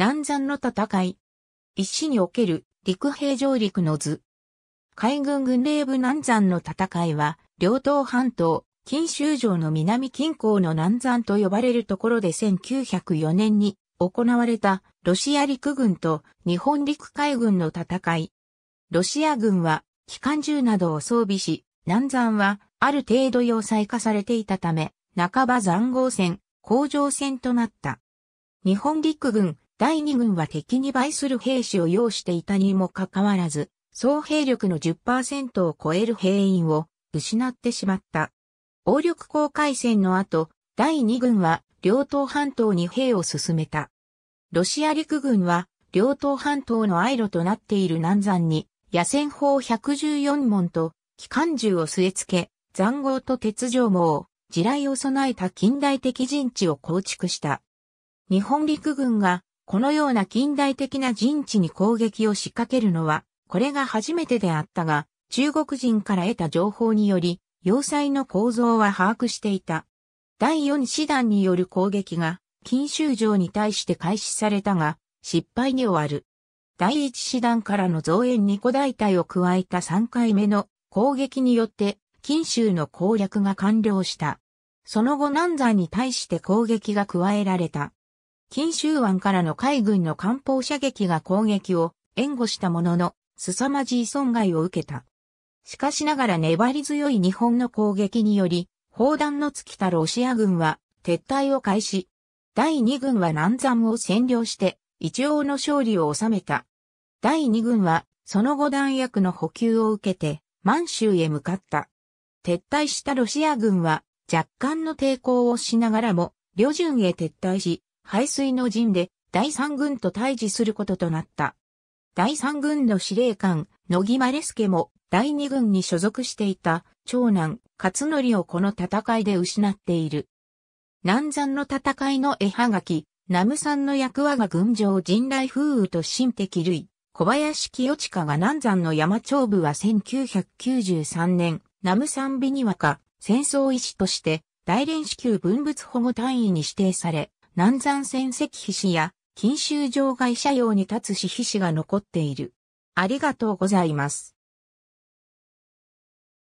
南山の戦い。一市における陸兵上陸の図。海軍軍令部南山の戦いは、両東半島、金州城の南近郊の南山と呼ばれるところで1904年に行われたロシア陸軍と日本陸海軍の戦い。ロシア軍は機関銃などを装備し、南山はある程度要塞化されていたため、半ば残壕戦、工場戦となった。日本陸軍第二軍は敵に倍する兵士を要していたにもかかわらず、総兵力の10%を超える兵員を失ってしまった。王力航海戦の後、第二軍は両党半島に兵を進めた。ロシア陸軍は両党半島のアイロとなっている南山に野戦砲114門と機関銃を据え付け、残壕と鉄条網、地雷を備えた近代的陣地を構築した。日本陸軍がこのような近代的な陣地に攻撃を仕掛けるのは、これが初めてであったが、中国人から得た情報により、要塞の構造は把握していた。第4師団による攻撃が、錦州城に対して開始されたが、失敗に終わる。第一師団からの増援に古代隊を加えた3回目の攻撃によって、金州の攻略が完了した。その後南山に対して攻撃が加えられた。金州湾からの海軍の艦砲射撃が攻撃を援護したものの、凄まじい損害を受けた。しかしながら粘り強い日本の攻撃により、砲弾の尽きたロシア軍は撤退を開始。第2軍は南山を占領して、一応の勝利を収めた。第2軍は、その後弾薬の補給を受けて、満州へ向かった。撤退したロシア軍は、若干の抵抗をしながらも、旅順へ撤退し、排水の陣で第三軍と対峙することとなった。第三軍の司令官、野木マレスケも第二軍に所属していた長男、勝則をこの戦いで失っている。南山の戦いの絵はがき、南無山の役和が軍上人来風雨と神敵類。小林清近が南山の山長部は1993年、南無山美にわか、戦争医師として、大連支給文物保護単位に指定され、南山線石碑市や、錦州場外車用に立つ市碑市が残っている。ありがとうございます。